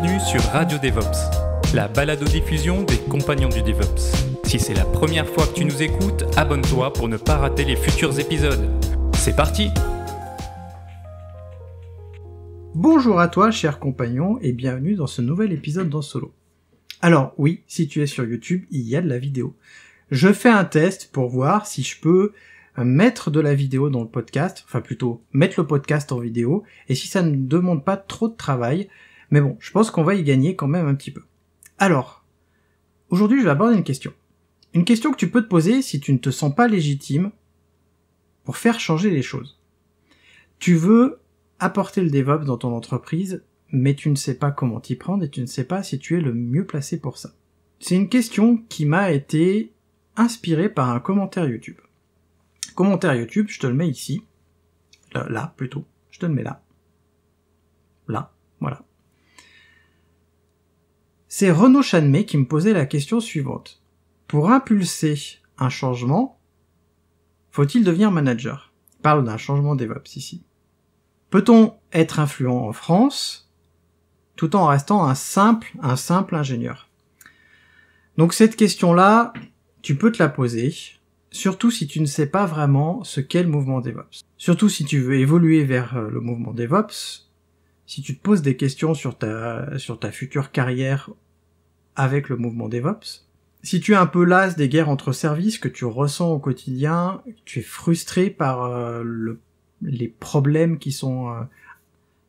bienvenue sur Radio DevOps, la balado-diffusion des compagnons du DevOps. Si c'est la première fois que tu nous écoutes, abonne-toi pour ne pas rater les futurs épisodes. C'est parti Bonjour à toi, cher compagnon, et bienvenue dans ce nouvel épisode d'En Solo. Alors oui, si tu es sur YouTube, il y a de la vidéo. Je fais un test pour voir si je peux euh, mettre de la vidéo dans le podcast, enfin plutôt mettre le podcast en vidéo, et si ça ne demande pas trop de travail, mais bon, je pense qu'on va y gagner quand même un petit peu. Alors, aujourd'hui je vais aborder une question. Une question que tu peux te poser si tu ne te sens pas légitime pour faire changer les choses. Tu veux apporter le DevOps dans ton entreprise, mais tu ne sais pas comment t'y prendre et tu ne sais pas si tu es le mieux placé pour ça. C'est une question qui m'a été inspirée par un commentaire YouTube. Commentaire YouTube, je te le mets ici. Là, plutôt. Je te le mets là. Là, voilà c'est Renaud Chanmet qui me posait la question suivante. Pour impulser un changement, faut-il devenir manager parle d'un changement DevOps ici. Peut-on être influent en France tout en restant un simple, un simple ingénieur Donc cette question-là, tu peux te la poser, surtout si tu ne sais pas vraiment ce qu'est le mouvement DevOps. Surtout si tu veux évoluer vers euh, le mouvement DevOps, si tu te poses des questions sur ta, sur ta future carrière avec le mouvement DevOps, si tu es un peu las des guerres entre services que tu ressens au quotidien, tu es frustré par euh, les problèmes qui sont, euh,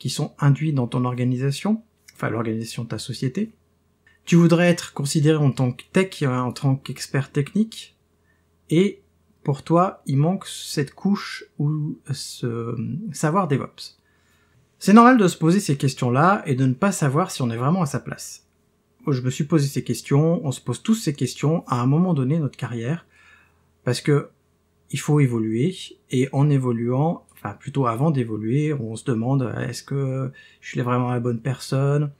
qui sont induits dans ton organisation, enfin l'organisation de ta société, tu voudrais être considéré en tant que tech, euh, en tant qu'expert technique, et pour toi, il manque cette couche ou ce savoir DevOps. C'est normal de se poser ces questions-là et de ne pas savoir si on est vraiment à sa place. Je me suis posé ces questions, on se pose tous ces questions à un moment donné de notre carrière, parce que il faut évoluer, et en évoluant, enfin plutôt avant d'évoluer, on se demande est-ce que je suis vraiment la bonne personne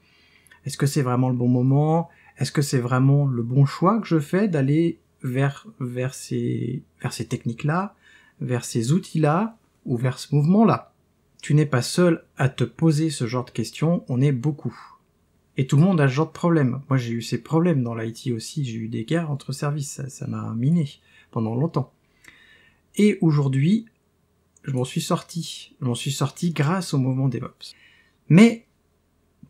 Est-ce que c'est vraiment le bon moment Est-ce que c'est vraiment le bon choix que je fais d'aller vers, vers ces, vers ces techniques-là, vers ces outils-là, ou vers ce mouvement-là tu n'es pas seul à te poser ce genre de questions, on est beaucoup. Et tout le monde a ce genre de problème. Moi j'ai eu ces problèmes dans l'IT aussi, j'ai eu des guerres entre services, ça m'a miné pendant longtemps. Et aujourd'hui, je m'en suis sorti. Je m'en suis sorti grâce au mouvement DevOps. Mais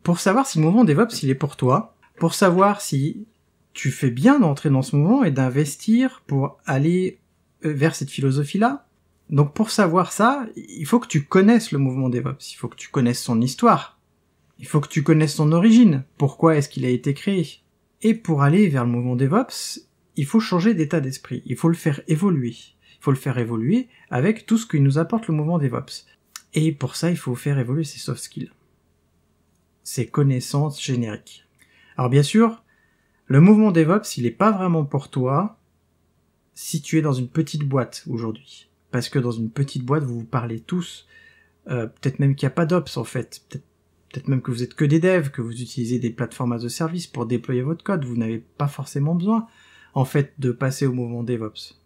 pour savoir si le mouvement DevOps il est pour toi, pour savoir si tu fais bien d'entrer dans ce mouvement et d'investir pour aller euh, vers cette philosophie-là, donc pour savoir ça, il faut que tu connaisses le mouvement DevOps, il faut que tu connaisses son histoire, il faut que tu connaisses son origine, pourquoi est-ce qu'il a été créé. Et pour aller vers le mouvement DevOps, il faut changer d'état d'esprit, il faut le faire évoluer, il faut le faire évoluer avec tout ce que nous apporte le mouvement DevOps. Et pour ça, il faut faire évoluer ses soft skills, ses connaissances génériques. Alors bien sûr, le mouvement DevOps, il n'est pas vraiment pour toi si tu es dans une petite boîte aujourd'hui parce que dans une petite boîte, vous vous parlez tous. Euh, peut-être même qu'il n'y a pas d'ops en fait. Peut-être même que vous êtes que des devs, que vous utilisez des plateformes as a service pour déployer votre code. Vous n'avez pas forcément besoin en fait de passer au mouvement DevOps.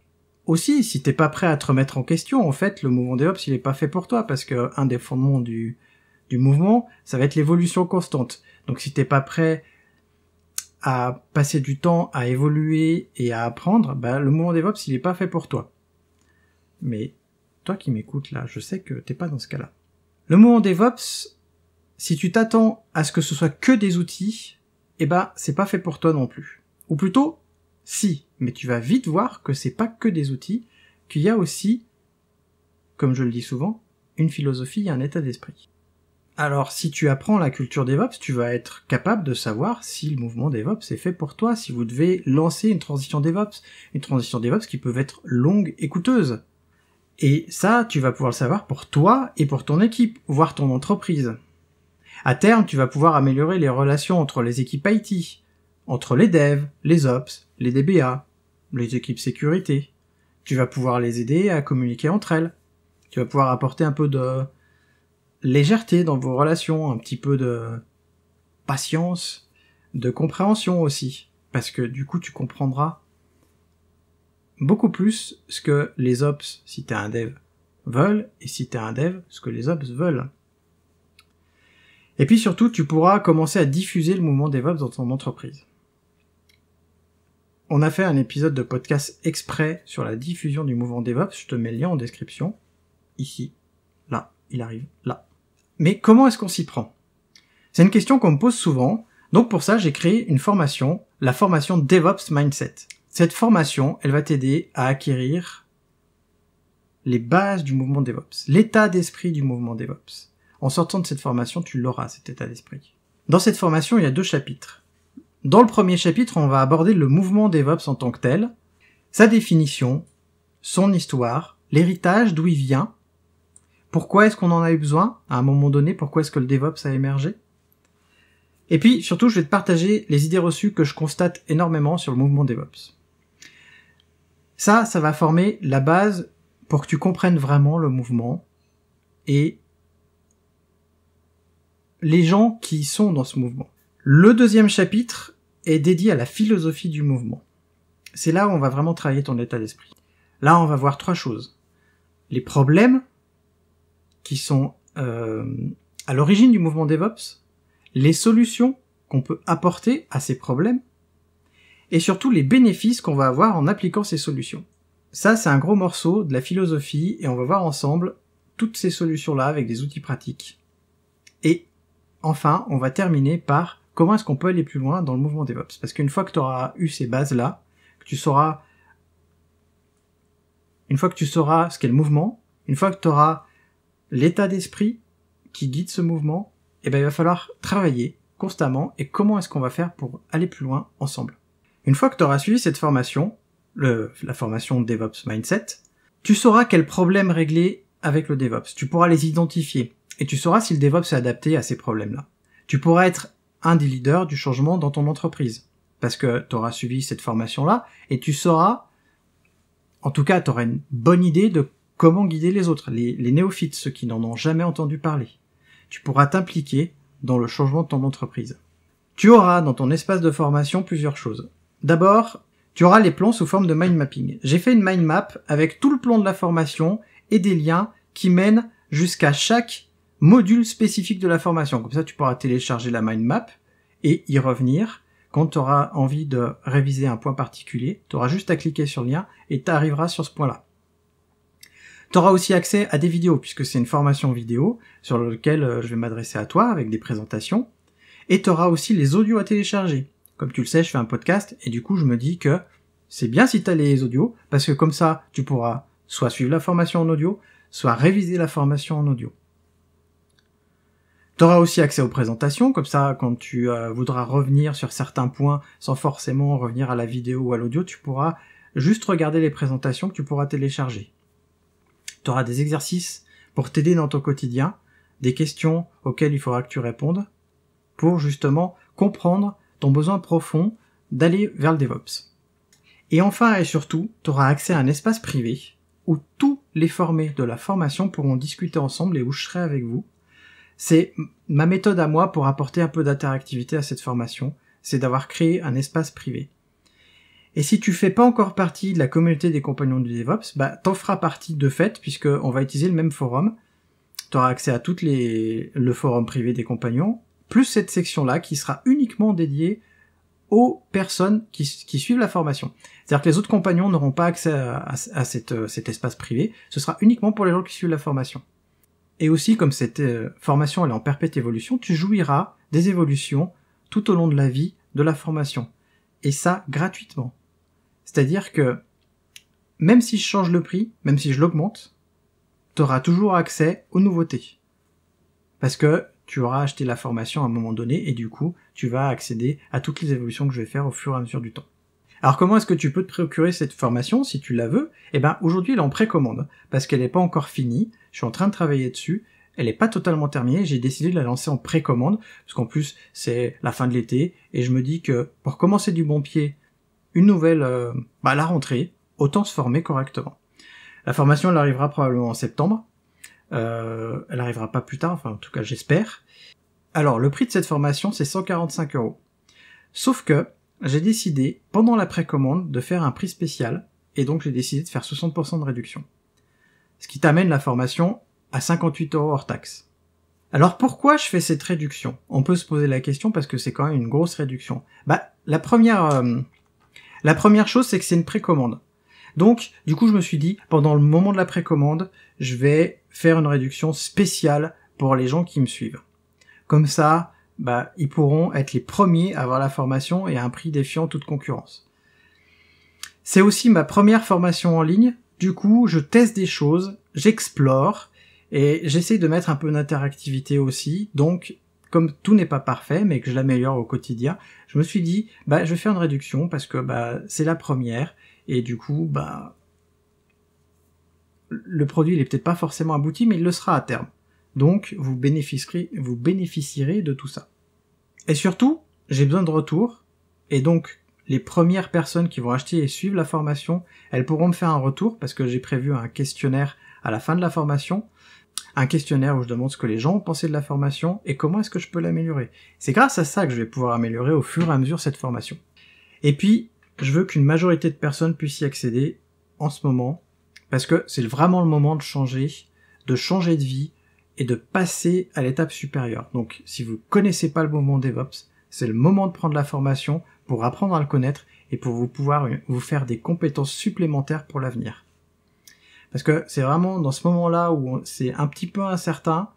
Aussi, si t'es pas prêt à te remettre en question, en fait, le mouvement DevOps il est pas fait pour toi parce que un des fondements du mouvement, ça va être l'évolution constante. Donc si t'es pas prêt à passer du temps à évoluer et à apprendre, bah, le mouvement DevOps il n'est pas fait pour toi mais toi qui m'écoutes là, je sais que t'es pas dans ce cas-là. Le mouvement DevOps, si tu t'attends à ce que ce soit que des outils, eh ben c'est pas fait pour toi non plus. Ou plutôt, si, mais tu vas vite voir que c'est pas que des outils, qu'il y a aussi, comme je le dis souvent, une philosophie et un état d'esprit. Alors, si tu apprends la culture DevOps, tu vas être capable de savoir si le mouvement DevOps est fait pour toi, si vous devez lancer une transition DevOps, une transition DevOps qui peut être longue et coûteuse. Et ça, tu vas pouvoir le savoir pour toi et pour ton équipe, voire ton entreprise. À terme, tu vas pouvoir améliorer les relations entre les équipes IT, entre les devs, les ops, les DBA, les équipes sécurité. Tu vas pouvoir les aider à communiquer entre elles. Tu vas pouvoir apporter un peu de légèreté dans vos relations, un petit peu de patience, de compréhension aussi. Parce que du coup, tu comprendras beaucoup plus ce que les ops, si t'es un dev, veulent, et si t'es un dev, ce que les ops veulent. Et puis surtout, tu pourras commencer à diffuser le mouvement DevOps dans ton entreprise. On a fait un épisode de podcast exprès sur la diffusion du mouvement DevOps, je te mets le lien en description, ici, là, il arrive, là. Mais comment est-ce qu'on s'y prend C'est une question qu'on me pose souvent, donc pour ça j'ai créé une formation, la formation DevOps Mindset. Cette formation, elle va t'aider à acquérir les bases du mouvement DevOps, l'état d'esprit du mouvement DevOps. En sortant de cette formation, tu l'auras, cet état d'esprit. Dans cette formation, il y a deux chapitres. Dans le premier chapitre, on va aborder le mouvement DevOps en tant que tel, sa définition, son histoire, l'héritage, d'où il vient, pourquoi est-ce qu'on en a eu besoin à un moment donné, pourquoi est-ce que le DevOps a émergé. Et puis, surtout, je vais te partager les idées reçues que je constate énormément sur le mouvement DevOps. Ça, ça va former la base pour que tu comprennes vraiment le mouvement. Et les gens qui sont dans ce mouvement. Le deuxième chapitre est dédié à la philosophie du mouvement. C'est là où on va vraiment travailler ton état d'esprit. Là, on va voir trois choses. Les problèmes qui sont euh, à l'origine du mouvement DevOps, les solutions qu'on peut apporter à ces problèmes, et surtout les bénéfices qu'on va avoir en appliquant ces solutions. Ça, c'est un gros morceau de la philosophie et on va voir ensemble toutes ces solutions-là avec des outils pratiques. Et enfin, on va terminer par comment est-ce qu'on peut aller plus loin dans le mouvement DevOps. Parce qu'une fois que tu auras eu ces bases-là, tu sauras, une fois que tu sauras ce qu'est le mouvement, une fois que tu auras l'état d'esprit qui guide ce mouvement, eh ben, il va falloir travailler constamment et comment est-ce qu'on va faire pour aller plus loin ensemble. Une fois que tu auras suivi cette formation, la formation DevOps Mindset, tu sauras quels problèmes régler avec le DevOps. Tu pourras les identifier et tu sauras si le DevOps est adapté à ces problèmes-là. Tu pourras être un des leaders du changement dans ton entreprise parce que tu auras suivi cette formation-là et tu sauras, en tout cas, tu auras une bonne idée de comment guider les autres, les, les néophytes, ceux qui n'en ont jamais entendu parler. Tu pourras t'impliquer dans le changement de ton entreprise. Tu auras dans ton espace de formation plusieurs choses. D'abord, tu auras les plans sous forme de mind mapping. J'ai fait une mind map avec tout le plan de la formation et des liens qui mènent jusqu'à chaque module spécifique de la formation. Comme ça, tu pourras télécharger la mind map et y revenir. Quand tu auras envie de réviser un point particulier, tu auras juste à cliquer sur le lien et tu arriveras sur ce point-là. Tu auras aussi accès à des vidéos, puisque c'est une formation vidéo sur laquelle euh, je vais m'adresser à toi avec des présentations. Et tu auras aussi les audios à télécharger. Comme tu le sais, je fais un podcast et du coup, je me dis que c'est bien si tu as les audios parce que comme ça, tu pourras soit suivre la formation en audio, soit réviser la formation en audio. Tu auras aussi accès aux présentations, comme ça, quand tu euh, voudras revenir sur certains points sans forcément revenir à la vidéo ou à l'audio, tu pourras juste regarder les présentations que tu pourras télécharger. Tu auras des exercices pour t'aider dans ton quotidien, des questions auxquelles il faudra que tu répondes, pour justement comprendre ton besoin profond d'aller vers le DevOps. Et enfin et surtout, tu auras accès à un espace privé où tous les formés de la formation pourront discuter ensemble et où je serai avec vous. C'est ma méthode à moi pour apporter un peu d'interactivité à cette formation, c'est d'avoir créé un espace privé. Et si tu fais pas encore partie de la communauté des compagnons du DevOps, bah t'en feras partie de fait puisqu'on va utiliser le même forum. Tu auras accès à toutes les le forum privé des compagnons plus cette section-là qui sera uniquement dédiée aux personnes qui, suivent la formation. C'est-à-dire que les autres compagnons n'auront pas accès à, euh, cet espace privé, ce sera uniquement pour les gens qui suivent la formation. Et aussi, comme cette euh, formation elle est en perpète évolution, tu jouiras des évolutions tout au long de la vie de la formation. Et ça, gratuitement. C'est-à-dire que même si je change le prix, même si je l'augmente, tu auras toujours accès aux nouveautés. Parce que tu auras acheté la formation à un moment donné et du coup, tu vas accéder à toutes les évolutions que je vais faire au fur et à mesure du temps. Alors comment est-ce que tu peux te procurer cette formation si tu la veux Eh bien aujourd'hui, elle est en précommande parce qu'elle n'est pas encore finie. Je suis en train de travailler dessus. Elle n'est pas totalement terminée. J'ai décidé de la lancer en précommande parce qu'en plus, c'est la fin de l'été et je me dis que pour commencer du bon pied, une nouvelle, euh, bah, la rentrée, autant se former correctement. La formation, elle arrivera probablement en septembre. Euh, elle arrivera pas plus tard, enfin en tout cas j'espère. Alors le prix de cette formation c'est 145 euros. Sauf que j'ai décidé pendant la précommande de faire un prix spécial et donc j'ai décidé de faire 60% de réduction. Ce qui t'amène la formation à 58 euros hors taxe. Alors pourquoi je fais cette réduction On peut se poser la question parce que c'est quand même une grosse réduction. Bah la première, euh, la première chose c'est que c'est une précommande. Donc, du coup, je me suis dit, pendant le moment de la précommande, je vais faire une réduction spéciale pour les gens qui me suivent. Comme ça, bah, ils pourront être les premiers à avoir la formation et à un prix défiant toute concurrence. C'est aussi ma première formation en ligne, du coup je teste des choses, j'explore et j'essaie de mettre un peu d'interactivité aussi, donc comme tout n'est pas parfait mais que je l'améliore au quotidien, je me suis dit bah je vais faire une réduction parce que bah c'est la première et du coup bah le produit n'est peut-être pas forcément abouti, mais il le sera à terme. Donc, vous bénéficierez, vous bénéficierez de tout ça. Et surtout, j'ai besoin de retours. Et donc, les premières personnes qui vont acheter et suivre la formation, elles pourront me faire un retour parce que j'ai prévu un questionnaire à la fin de la formation. Un questionnaire où je demande ce que les gens ont pensé de la formation et comment est-ce que je peux l'améliorer. C'est grâce à ça que je vais pouvoir améliorer au fur et à mesure cette formation. Et puis, je veux qu'une majorité de personnes puissent y accéder en ce moment parce que c'est vraiment le moment de changer, de changer de vie et de passer à l'étape supérieure. Donc si vous connaissez pas le moment DevOps, c'est le moment de prendre la formation pour apprendre à le connaître et pour vous pouvoir euh, vous faire des compétences supplémentaires pour l'avenir. Parce que c'est vraiment dans ce moment-là où c'est un petit peu incertain,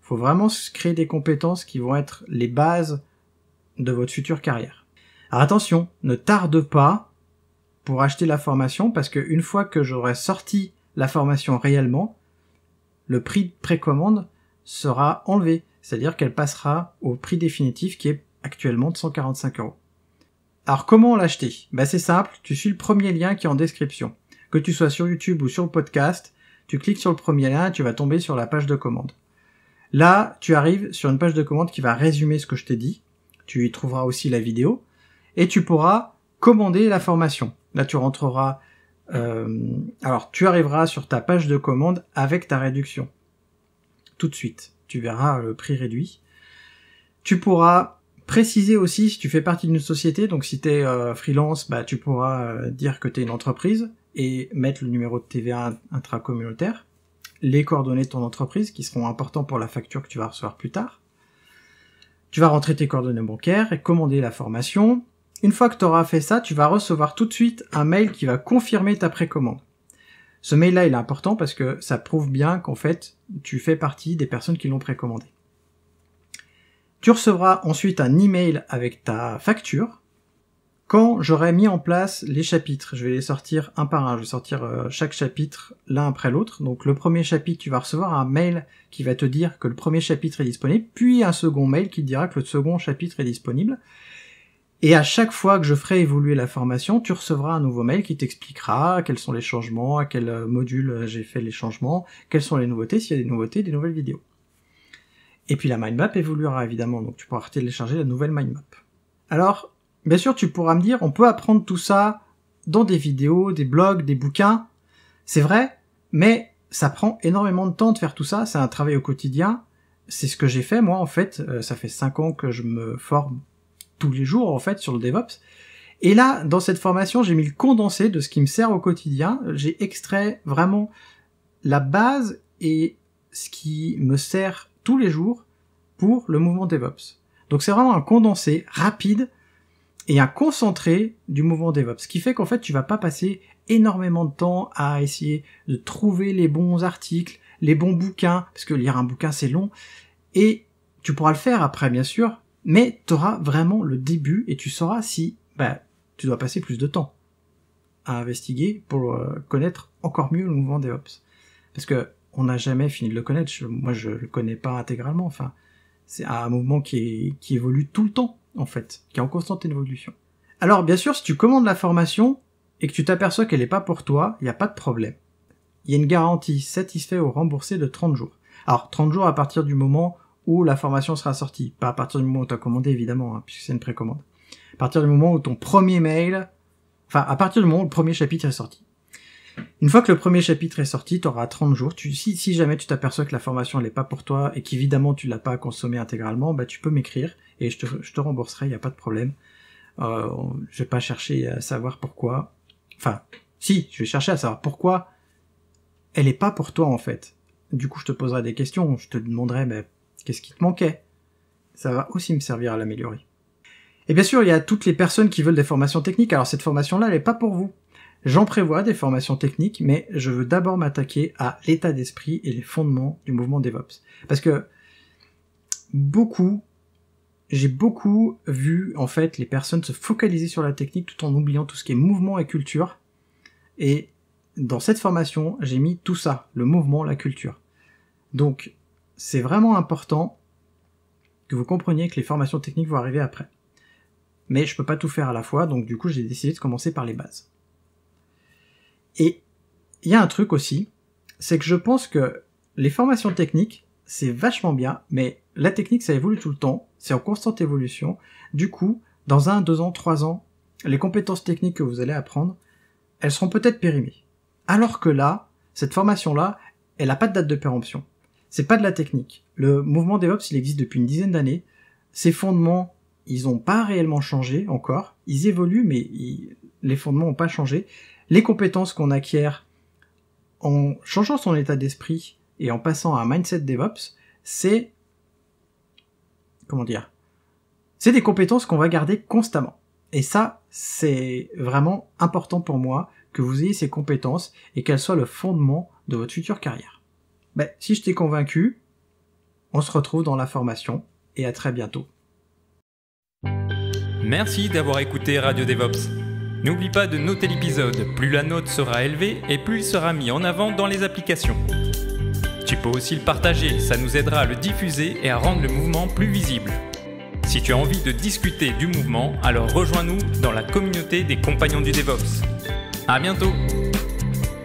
faut vraiment créer des compétences qui vont être les bases de votre future carrière. Alors attention, ne tarde pas pour acheter la formation parce qu'une fois que j'aurai sorti la formation réellement, le prix de précommande sera enlevé, c'est-à-dire qu'elle passera au prix définitif qui est actuellement de 145 euros. Alors comment l'acheter ben C'est simple, tu suis le premier lien qui est en description. Que tu sois sur YouTube ou sur le podcast, tu cliques sur le premier lien et tu vas tomber sur la page de commande. Là, tu arrives sur une page de commande qui va résumer ce que je t'ai dit. Tu y trouveras aussi la vidéo. Et tu pourras commander la formation. Là, tu rentreras. Euh, alors, tu arriveras sur ta page de commande avec ta réduction. Tout de suite. Tu verras euh, le prix réduit. Tu pourras préciser aussi si tu fais partie d'une société. Donc, si tu es euh, freelance, bah, tu pourras dire que tu es une entreprise et mettre le numéro de TVA intracommunautaire, les coordonnées de ton entreprise qui seront importantes pour la facture que tu vas recevoir plus tard. Tu vas rentrer tes coordonnées bancaires et commander la formation. Une fois que tu auras fait ça, tu vas recevoir tout de suite un mail qui va confirmer ta précommande. Ce mail-là, il est important parce que ça prouve bien qu'en fait, tu fais partie des personnes qui l'ont précommandé. Tu recevras ensuite un email avec ta facture. Quand j'aurai mis en place les chapitres, je vais les sortir un par un, je vais sortir euh, chaque chapitre l'un après l'autre. Donc le premier chapitre, tu vas recevoir un mail qui va te dire que le premier chapitre est disponible, puis un second mail qui te dira que le second chapitre est disponible. Et à chaque fois que je ferai évoluer la formation, tu recevras un nouveau mail qui t'expliquera quels sont les changements, à quel euh, module euh, j'ai fait les changements, quelles sont les nouveautés, s'il y a des nouveautés, des nouvelles vidéos. Et puis la map évoluera évidemment, donc tu pourras télécharger la nouvelle map. Alors, bien sûr, tu pourras me dire, on peut apprendre tout ça dans des vidéos, des blogs, des bouquins. C'est vrai, mais ça prend énormément de temps de faire tout ça, c'est un travail au quotidien. C'est ce que j'ai fait, moi, en fait, euh, ça fait cinq ans que je me forme tous les jours en fait sur le DevOps. Et là, dans cette formation, j'ai mis le condensé de ce qui me sert au quotidien. J'ai extrait vraiment la base et ce qui me sert tous les jours pour le mouvement DevOps. Donc c'est vraiment un condensé rapide et un concentré du mouvement DevOps, ce qui fait qu'en fait tu vas pas passer énormément de temps à essayer de trouver les bons articles, les bons bouquins, parce que lire un bouquin c'est long, et tu pourras le faire après bien sûr, mais tu auras vraiment le début et tu sauras si bah, tu dois passer plus de temps à investiguer pour euh, connaître encore mieux le mouvement des OPS. Parce que on n'a jamais fini de le connaître. moi, je le connais pas intégralement. Enfin, c'est un mouvement qui, évolue tout le temps, en fait, qui est en constante évolution. Alors, bien sûr, si tu commandes la formation et que tu t'aperçois qu'elle n'est pas pour toi, il n'y a pas de problème. Il y a une garantie satisfait ou remboursée de 30 jours. Alors, 30 jours à partir du moment où la formation sera sortie. Pas à partir du moment où tu as commandé, évidemment, hein, puisque c'est une précommande. À partir du moment où ton premier mail, enfin, à partir du moment où le premier chapitre est sorti. Une fois que le premier chapitre est sorti, tu auras 30 jours. Tu, si, jamais tu t'aperçois que la formation n'est pas pour toi et qu'évidemment tu l'as pas consommée intégralement, bah, tu peux m'écrire et je te, rembourserai, il n'y a pas de problème. Euh, je vais pas chercher à savoir pourquoi. Enfin, si, je vais chercher à savoir pourquoi elle n'est pas pour toi en fait. Du coup, je te poserai des questions. Je te demanderai, mais Qu'est-ce qui te manquait Ça va aussi me servir à l'améliorer. Et bien sûr, il y a toutes les personnes qui veulent des formations techniques. Alors cette formation-là, elle n'est pas pour vous. J'en prévois des formations techniques, mais je veux d'abord m'attaquer à l'état d'esprit et les fondements du mouvement DevOps. Parce que beaucoup, j'ai beaucoup vu en fait les personnes se focaliser sur la technique tout en oubliant tout ce qui est mouvement et culture. Et dans cette formation, j'ai mis tout ça, le mouvement, la culture. Donc c'est vraiment important que vous compreniez que les formations techniques vont arriver après. Mais je peux pas tout faire à la fois, donc du coup j'ai décidé de commencer par les bases. Et il y a un truc aussi, c'est que je pense que les formations techniques, c'est vachement bien, mais la technique, ça évolue tout le temps, c'est en constante évolution. Du coup, dans un, deux ans, trois ans, les compétences techniques que vous allez apprendre, elles seront peut-être périmées. Alors que là, cette formation-là, elle n'a pas de date de péremption. C'est pas de la technique. Le mouvement DevOps, il existe depuis une dizaine d'années. Ses fondements, ils n'ont pas réellement changé encore. Ils évoluent, mais les fondements n'ont pas changé. Les compétences qu'on acquiert en changeant son état d'esprit et en passant à un mindset DevOps, c'est comment dire C'est des compétences qu'on va garder constamment. Et ça, c'est vraiment important pour moi que vous ayez ces compétences et qu'elles soient le fondement de votre future carrière. Ben, si je t'ai convaincu, on se retrouve dans la formation et à très bientôt. Merci d'avoir écouté Radio DevOps. N'oublie pas de noter l'épisode, plus la note sera élevée et plus il sera mis en avant dans les applications. Tu peux aussi le partager, ça nous aidera à le diffuser et à rendre le mouvement plus visible. Si tu as envie de discuter du mouvement, alors rejoins-nous dans la communauté des compagnons du DevOps. À bientôt!